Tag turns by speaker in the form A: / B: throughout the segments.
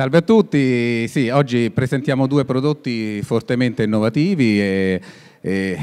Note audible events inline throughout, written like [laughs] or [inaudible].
A: Salve a tutti, sì, oggi presentiamo due prodotti fortemente innovativi e, e,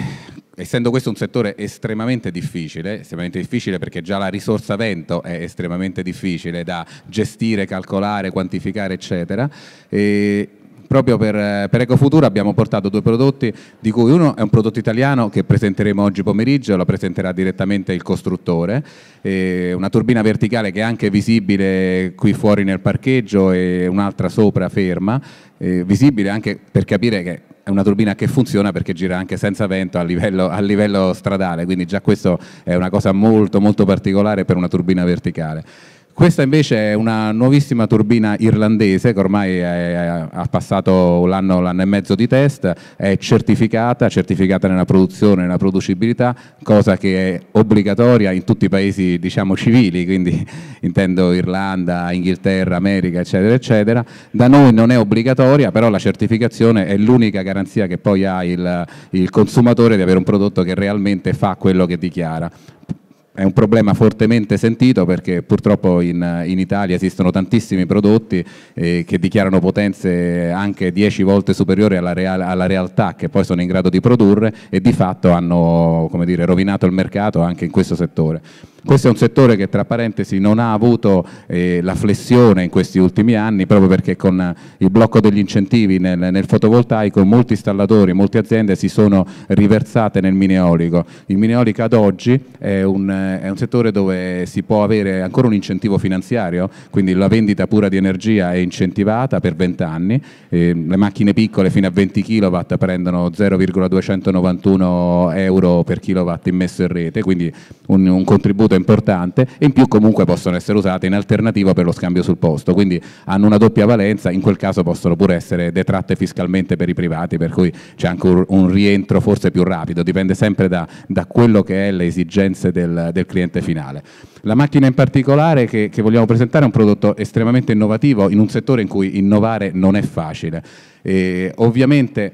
A: essendo questo un settore estremamente difficile, estremamente difficile perché già la risorsa vento è estremamente difficile da gestire, calcolare, quantificare eccetera, e, proprio per, eh, per Ecofuturo abbiamo portato due prodotti, di cui uno è un prodotto italiano che presenteremo oggi pomeriggio, lo presenterà direttamente il costruttore, eh, una turbina verticale che è anche visibile qui fuori nel parcheggio e un'altra sopra ferma, eh, visibile anche per capire che è una turbina che funziona perché gira anche senza vento a livello, a livello stradale, quindi già questo è una cosa molto molto particolare per una turbina verticale. Questa invece è una nuovissima turbina irlandese che ormai ha passato l'anno, e mezzo di test, è certificata, certificata nella produzione, nella producibilità, cosa che è obbligatoria in tutti i paesi diciamo civili, quindi [laughs] intendo Irlanda, Inghilterra, America, eccetera, eccetera. Da noi non è obbligatoria, però la certificazione è l'unica garanzia che poi ha il, il consumatore di avere un prodotto che realmente fa quello che dichiara. È un problema fortemente sentito perché purtroppo in, in Italia esistono tantissimi prodotti eh, che dichiarano potenze anche 10 volte superiori alla, real, alla, realtà che poi sono in grado di produrre e di fatto hanno dire, rovinato il mercato anche in questo settore. Questo è un settore che tra parentesi non ha avuto eh, la flessione in questi ultimi anni proprio perché con eh, il blocco degli incentivi nel, nel fotovoltaico molti installatori, molte aziende si sono riversate nel mineolico. Il mineolico ad oggi è un, eh, è un settore dove si può avere ancora un incentivo finanziario, quindi la vendita pura di energia è incentivata per 20 anni, eh, le macchine piccole fino a 20 kW prendono 0,291 euro per kilowatt immesso in rete, quindi un, un contributo importante e in più comunque possono essere usate in alternativa per lo scambio sul posto, quindi hanno una doppia valenza, in quel caso possono pure essere detratte fiscalmente per i privati, per cui c'è anche un, un rientro forse più rapido, dipende sempre da, da quello che è le esigenze del, del cliente finale. La macchina in particolare che, che, vogliamo presentare è un prodotto estremamente innovativo in un settore in cui innovare non è facile. E ovviamente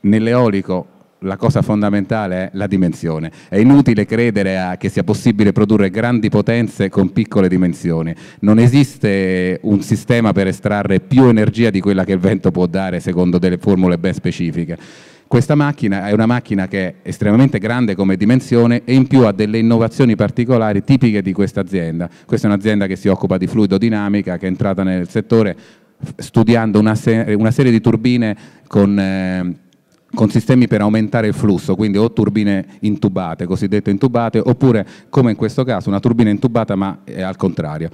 A: nell'eolico la cosa fondamentale è la dimensione. È inutile credere a, che sia possibile produrre grandi potenze con piccole dimensioni. Non esiste un sistema per estrarre più energia di quella che il vento può dare secondo delle formule ben specifiche. Questa macchina è una macchina che è estremamente grande come dimensione e in più ha delle innovazioni particolari tipiche di questa azienda. Questa è un'azienda che si occupa di fluidodinamica, che è entrata nel settore studiando una, ser una serie di turbine con... Eh, con sistemi per aumentare il flusso, quindi o turbine intubate, cosiddette intubate, oppure come in questo caso una turbina intubata ma al contrario.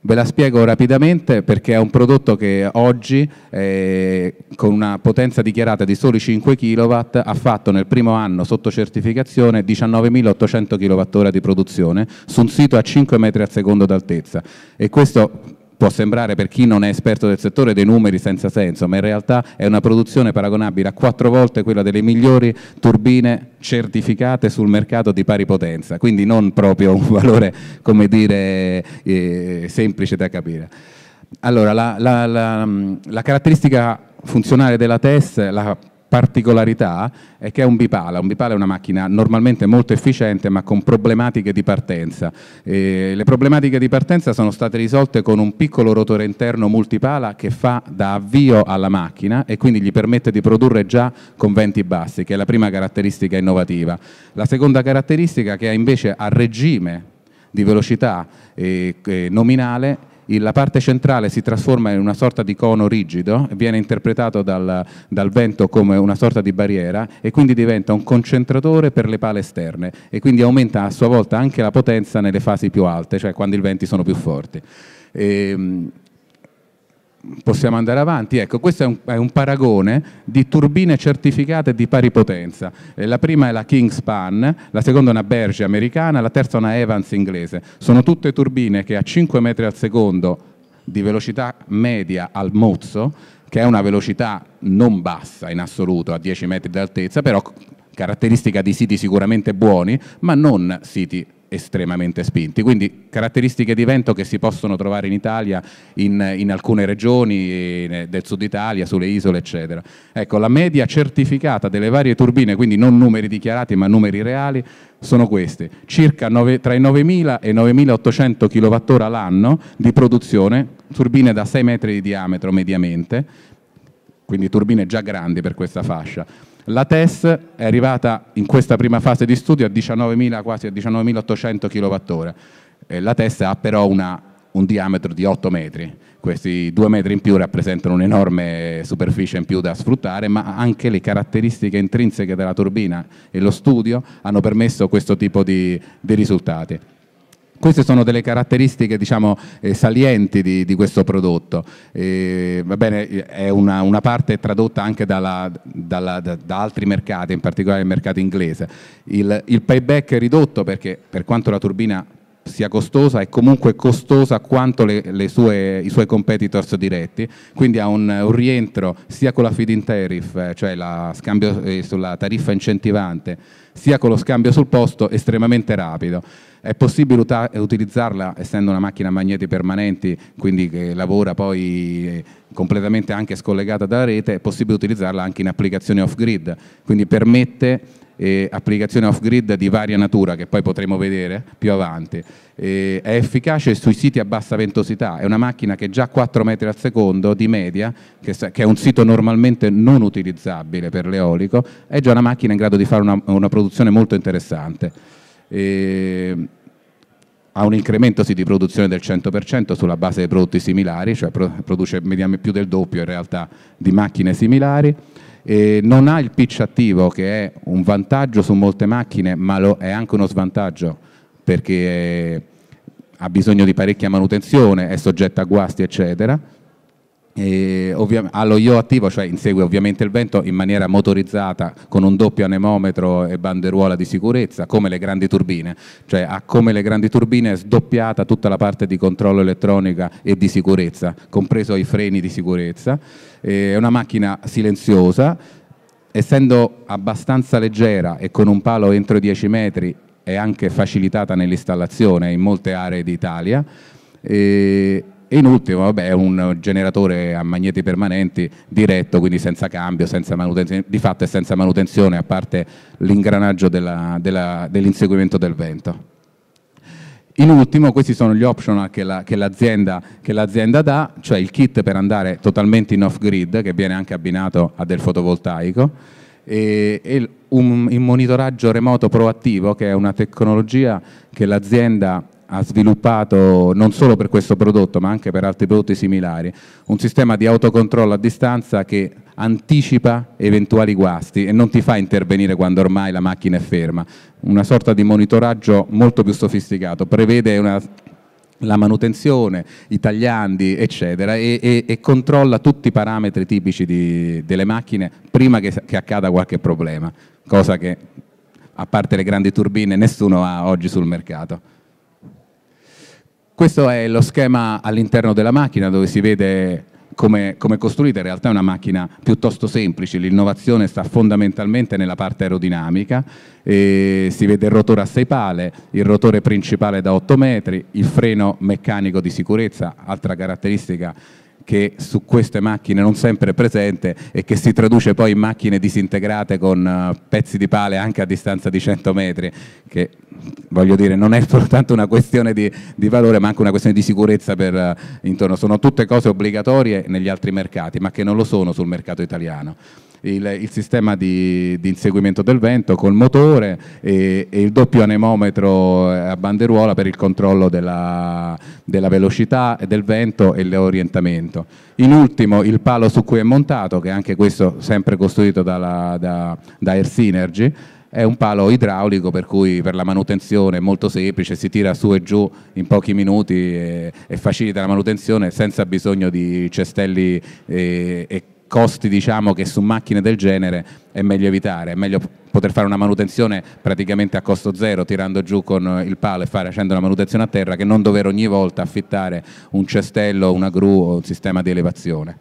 A: Ve la spiego rapidamente perché è un prodotto che oggi eh, con una potenza dichiarata di soli 5 kW ha fatto nel primo anno sotto certificazione 19.800 kWh di produzione su un sito a 5 metri al secondo d'altezza e questo può sembrare per chi non è esperto del settore dei numeri senza senso, ma in realtà è una produzione paragonabile a quattro volte quella delle migliori turbine certificate sul mercato di pari potenza, quindi non proprio un valore, come dire, eh, semplice da capire. Allora, la, la, la, la caratteristica funzionale della TES, la particolarità è che è un bipala, un bipala è una macchina normalmente molto efficiente ma con problematiche di partenza. E le problematiche di partenza sono state risolte con un piccolo rotore interno multipala che fa da avvio alla macchina e quindi gli permette di produrre già con venti bassi, che è la prima caratteristica innovativa. La seconda caratteristica che è invece a regime di velocità eh, eh, nominale la parte centrale si trasforma in una sorta di cono rigido, viene interpretato dal, dal, vento come una sorta di barriera e quindi diventa un concentratore per le pale esterne e quindi aumenta a sua volta anche la potenza nelle fasi più alte, cioè quando i venti sono più forti. E, ehm, possiamo andare avanti. Ecco, questo è un, è un, paragone di turbine certificate di pari potenza. Eh, la prima è la Kingspan, la seconda è una Berge americana, la terza è una Evans inglese. Sono tutte turbine che a 5 metri al secondo di velocità media al mozzo, che è una velocità non bassa in assoluto, a 10 metri d'altezza, però caratteristica di siti sicuramente buoni, ma non siti estremamente spinti. Quindi caratteristiche di vento che si possono trovare in Italia, in, in alcune regioni del sud Italia, sulle isole, eccetera. Ecco, la media certificata delle varie turbine, quindi non numeri dichiarati ma numeri reali, sono queste, circa 9, tra i 9.000 e i 9.800 kWh l'anno di produzione, turbine da 6 metri di diametro mediamente, quindi turbine già grandi per questa fascia la TES è arrivata in questa prima fase di studio a 19.000, quasi a 19.800 kWh. La TES ha però una, un diametro di 8 metri, questi due metri in più rappresentano un'enorme superficie in più da sfruttare, ma anche le caratteristiche intrinseche della turbina e lo studio hanno permesso questo tipo di, di risultati. Queste sono delle caratteristiche diciamo, eh, salienti di, di, questo prodotto. Eh, bene, è una, una, parte tradotta anche dalla, dalla, da, da, altri mercati, in particolare il mercato inglese. Il, il payback è ridotto perché per quanto la turbina sia costosa e comunque costosa quanto le, le sue, i suoi competitors diretti, quindi ha un, un, rientro sia con la feed-in tariff, eh, cioè la scambio, eh, sulla tariffa incentivante, sia con lo scambio sul posto estremamente rapido. È possibile utilizzarla essendo una macchina a magneti permanenti, quindi che lavora poi eh, completamente anche scollegata dalla rete, è possibile utilizzarla anche in applicazioni off-grid, quindi permette eh, applicazioni off-grid di varia natura che poi potremo vedere più avanti. Eh, è efficace sui siti a bassa ventosità, è una macchina che già 4 metri al secondo di media, che, che è un sito normalmente non utilizzabile per l'eolico, è già una macchina in grado di fare una, una produzione molto interessante. Eh, ha un incremento sì, di produzione del 100% sulla base dei prodotti similari, cioè produce mediamente più del doppio in realtà di macchine similari eh, non ha il pitch attivo che è un vantaggio su molte macchine ma lo, è anche uno svantaggio perché ha bisogno di parecchia manutenzione, è soggetta a guasti eccetera. ha lo io attivo, cioè insegue ovviamente il vento in maniera motorizzata con un doppio anemometro e banderuola di sicurezza, come le grandi turbine, cioè ha come le grandi turbine sdoppiata tutta la parte di controllo elettronica e di sicurezza, compreso i freni di sicurezza. Eh, è una macchina silenziosa, essendo abbastanza leggera e con un palo entro i 10 metri è anche facilitata nell'installazione in molte aree d'Italia. E eh, in ultimo vabbè, è un generatore a magneti permanenti diretto, quindi senza cambio, senza di fatto è senza manutenzione a parte l'ingranaggio dell'inseguimento dell del vento. In ultimo, questi sono gli optional che, l'azienda, dà, cioè il kit per andare totalmente in off-grid, che viene anche abbinato a del fotovoltaico, e, e un, il monitoraggio remoto proattivo, che è una tecnologia che l'azienda ha sviluppato non solo per questo prodotto ma anche per altri prodotti similari un sistema di autocontrollo a distanza che anticipa eventuali guasti e non ti fa intervenire quando ormai la macchina è ferma, una sorta di monitoraggio molto più sofisticato, prevede una, la manutenzione, i tagliandi eccetera e, e, e controlla tutti i parametri tipici di, delle macchine prima che, che accada qualche problema, cosa che a parte le grandi turbine nessuno ha oggi sul mercato. Questo è lo schema all'interno della macchina dove si vede come, come costruita, in realtà è una macchina piuttosto semplice, l'innovazione sta fondamentalmente nella parte aerodinamica, e si vede il rotore a sei pale, il rotore principale da 8 metri, il freno meccanico di sicurezza, altra caratteristica che su queste macchine non sempre è presente e che si traduce poi in macchine disintegrate con eh, pezzi di pale anche a distanza di 100 metri, che voglio dire non è [laughs] soltanto una questione di, di valore ma anche una questione di sicurezza per eh, intorno. Sono tutte cose obbligatorie negli altri mercati ma che non lo sono sul mercato italiano il, il sistema di, di, inseguimento del vento col motore e, e, il doppio anemometro eh, a banderuola per il controllo della, della velocità del vento e l'orientamento. In ultimo il palo su cui è montato, che è anche questo sempre costruito dalla, da, da Air Synergy, è un palo idraulico per cui per la manutenzione è molto semplice, si tira su e giù in pochi minuti e, e facilita la manutenzione senza bisogno di cestelli eh, e, e costi diciamo, che su macchine del genere è meglio evitare, è meglio poter fare una manutenzione praticamente a costo zero tirando giù con il palo e facendo la manutenzione a terra che non dover ogni volta affittare un cestello, una gru o un sistema di elevazione.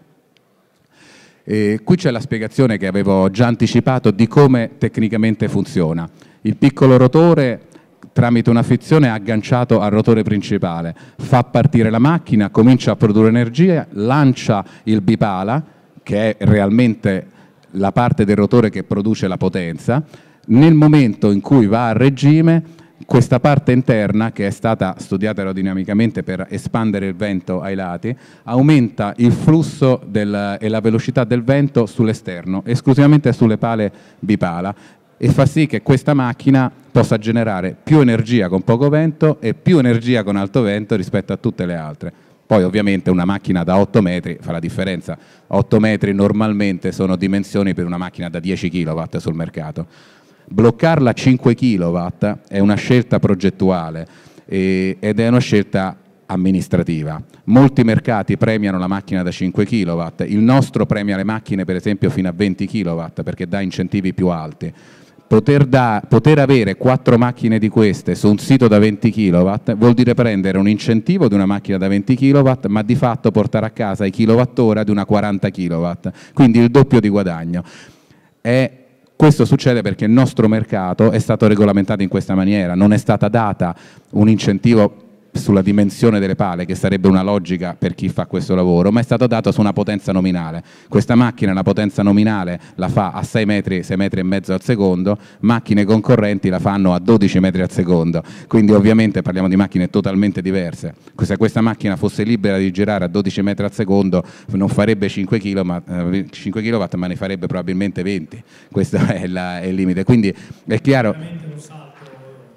A: E qui c'è la spiegazione che avevo già anticipato di come tecnicamente funziona. Il piccolo rotore tramite una frizione agganciato al rotore principale, fa partire la macchina, comincia a produrre energia, lancia il bipala che è realmente la parte del rotore che produce la potenza, nel momento in cui va a regime questa parte interna, che è stata studiata aerodinamicamente per espandere il vento ai lati, aumenta il flusso del, e la velocità del vento sull'esterno, esclusivamente sulle pale bipala, e fa sì che questa macchina possa generare più energia con poco vento e più energia con alto vento rispetto a tutte le altre. Poi ovviamente una macchina da 8 metri fa la differenza, 8 metri normalmente sono dimensioni per una macchina da 10 kW sul mercato. Bloccarla a 5 kW è una scelta progettuale eh, ed è una scelta amministrativa. Molti mercati premiano la macchina da 5 kW, il nostro premia le macchine per esempio fino a 20 kW perché dà incentivi più alti. Poter, da, poter, avere quattro macchine di queste su un sito da 20 kW vuol dire prendere un incentivo di una macchina da 20 kW ma di fatto portare a casa i kWh di una 40 kW, quindi il doppio di guadagno. E questo succede perché il nostro mercato è stato regolamentato in questa maniera, non è stata data un incentivo sulla dimensione delle pale, che sarebbe una logica per chi fa questo lavoro, ma è stato dato su una potenza nominale. Questa macchina la potenza nominale la fa a 6 metri, 6 metri e mezzo al secondo, macchine concorrenti la fanno a 12 metri al secondo, quindi ovviamente parliamo di macchine totalmente diverse. Se questa macchina fosse libera di girare a 12 metri al secondo non farebbe 5 kW, ma, 5 eh, kW, ma ne farebbe probabilmente 20, questo [laughs] è, la, è il limite. Quindi è chiaro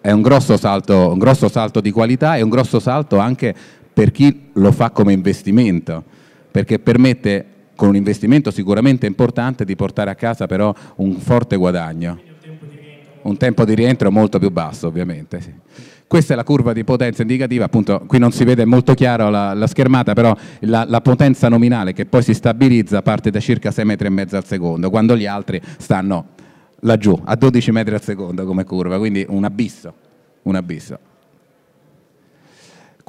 A: è un grosso, salto, un grosso salto di qualità e un grosso salto anche per chi lo fa come investimento, perché permette con un investimento sicuramente importante di portare a casa però un forte guadagno. Un tempo di rientro molto più basso ovviamente. Sì. Questa è la curva di potenza indicativa, appunto qui non si vede molto chiaro la, la schermata, però la, la, potenza nominale che poi si stabilizza parte da circa 6,5 metri al secondo, quando gli altri stanno laggiù, a 12 metri al secondo come curva, quindi un abisso, un abisso.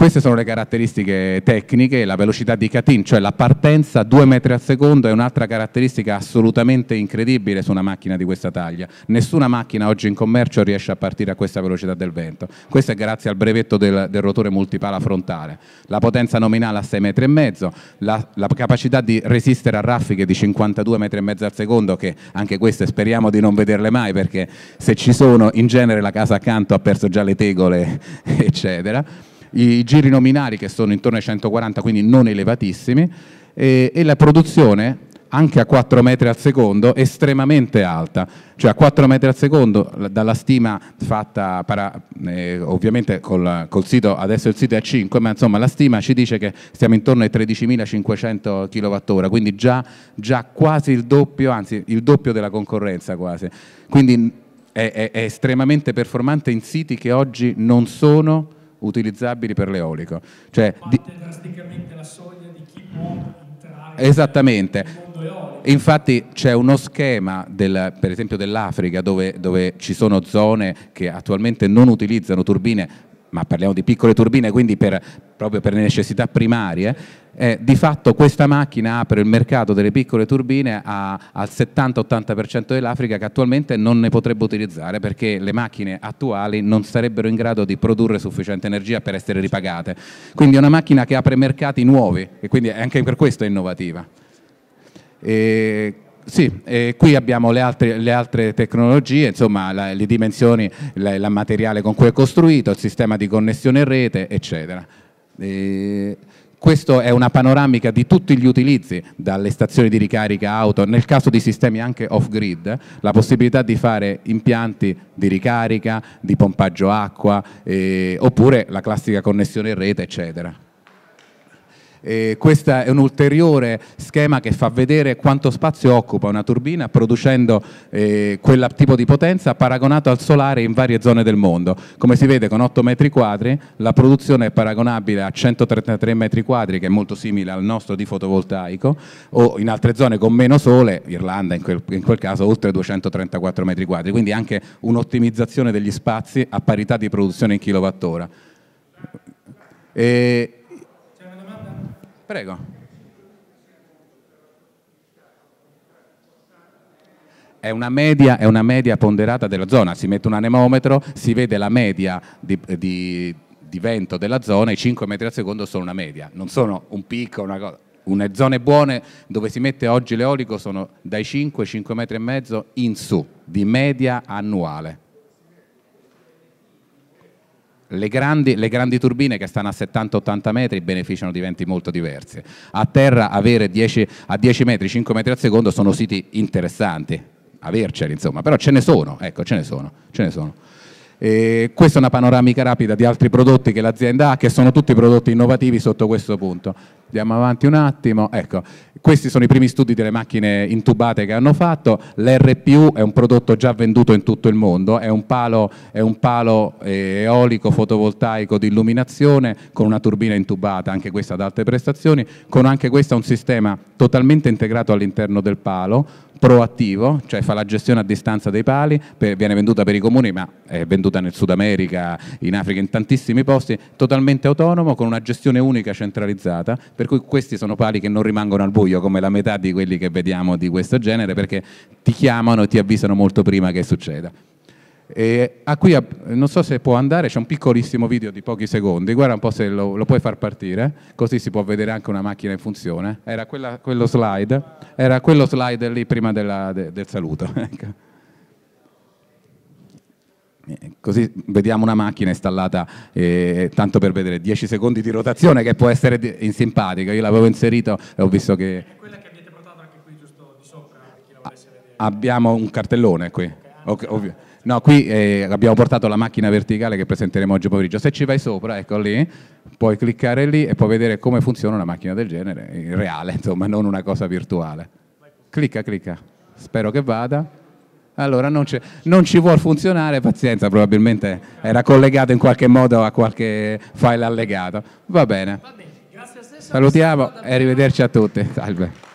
A: Queste sono le caratteristiche tecniche, la velocità di Catin, cioè la partenza a 2 metri al secondo è un'altra caratteristica assolutamente incredibile su una macchina di questa taglia. Nessuna macchina oggi in commercio riesce a partire a questa velocità del vento. Questo è grazie al brevetto del, del rotore multipala frontale. La potenza nominale a 6 metri e mezzo, la, la capacità di resistere a raffiche di 52 metri e mezzo al secondo, che anche queste speriamo di non vederle mai perché se ci sono in genere la casa accanto ha perso già le tegole, [laughs] eccetera i giri nominali che sono intorno ai 140, quindi non elevatissimi, e, e la produzione anche a 4 metri al secondo estremamente alta, cioè a 4 metri al secondo dalla stima fatta para, eh, ovviamente col, col, sito, adesso il sito è a 5, ma insomma la stima ci dice che stiamo intorno ai 13.500 kWh, quindi già, già, quasi il doppio, anzi il doppio della concorrenza quasi, quindi è, è, è estremamente performante in siti che oggi non sono utilizzabili per l'eolico. Cioè, di... drasticamente la soglia di chi può entrare Esattamente. nel mondo eolico. Infatti c'è uno schema, del, per esempio dell'Africa, dove, dove ci sono zone che attualmente non utilizzano turbine ma parliamo di piccole turbine, quindi per, proprio per le necessità primarie, eh, di fatto questa macchina apre il mercato delle piccole turbine a, al 70-80% dell'Africa che attualmente non ne potrebbe utilizzare perché le macchine attuali non sarebbero in grado di produrre sufficiente energia per essere ripagate. Quindi è una macchina che apre mercati nuovi e quindi anche per questo è innovativa. E sì, eh, qui abbiamo le altre, le altre tecnologie, insomma la, le dimensioni, il materiale con cui è costruito, il sistema di connessione in rete, eccetera. Eh, questa è una panoramica di tutti gli utilizzi, dalle stazioni di ricarica auto, nel caso di sistemi anche off-grid, la possibilità di fare impianti di ricarica, di pompaggio acqua, eh, oppure la classica connessione in rete, eccetera. Eh, questo è un ulteriore schema che fa vedere quanto spazio occupa una turbina producendo eh, quel tipo di potenza paragonato al solare in varie zone del mondo. Come si vede con 8 metri quadri la produzione è paragonabile a 133 metri quadri che è molto simile al nostro di fotovoltaico o in altre zone con meno sole, Irlanda in quel, in quel caso oltre 234 metri quadri, quindi anche un'ottimizzazione degli spazi a parità di produzione in kilowattora. E eh, Prego. È una, media, è una, media, ponderata della zona, si mette un anemometro, si vede la media di, di, di vento della zona, i 5 metri al secondo sono una media, non sono un picco, una cosa. Une zone buone dove si mette oggi l'eolico sono dai 5, 5 metri e mezzo in su, di media annuale le grandi, le grandi, turbine che stanno a 70-80 metri beneficiano di venti molto diversi. A terra avere 10, a 10 metri, 5 metri al secondo sono siti interessanti, averceli insomma, però ce ne sono, ecco, ce ne sono, ce ne sono. Eh, questa è una panoramica rapida di altri prodotti che l'azienda ha, che sono tutti prodotti innovativi sotto questo punto. Andiamo avanti un attimo, ecco, questi sono i primi studi delle macchine intubate che hanno fatto, l'RPU è un prodotto già venduto in tutto il mondo, è un palo, è un palo eh, eolico fotovoltaico di illuminazione con una turbina intubata, anche questa ad alte prestazioni, con anche questo un sistema totalmente integrato all'interno del palo, proattivo, cioè fa la gestione a distanza dei pali, per, viene venduta per i comuni ma è venduta nel Sud America, in Africa, in tantissimi posti, totalmente autonomo con una gestione unica centralizzata, per cui questi sono pali che non rimangono al buio come la metà di quelli che vediamo di questo genere perché ti chiamano e ti avvisano molto prima che succeda. E a ah, qui, non so se può andare, c'è un piccolissimo video di pochi secondi, guarda un po' se lo, lo, puoi far partire, così si può vedere anche una macchina in funzione. Era quella, quello slide, era quello slide lì prima della, de, del saluto. [laughs] Ecco. Eh, così vediamo una macchina installata eh, tanto per vedere 10 secondi di rotazione che può essere simpatica. io l'avevo inserito e ho visto che... È quella che abbiate portato anche qui giusto di sopra, chi la vedere. Abbiamo un cartellone qui, okay, ah. ovvio. No, qui eh, abbiamo portato la macchina verticale che presenteremo oggi pomeriggio. Se ci vai sopra, ecco lì, puoi cliccare lì e puoi vedere come funziona una macchina del genere, eh, in reale, insomma, non una cosa virtuale. Clicca, clicca. Spero che vada. Allora non, non ci vuol funzionare, pazienza, probabilmente era collegato in qualche modo a qualche file allegato. Va bene. Va bene. Salutiamo e arrivederci a tutti. Salve.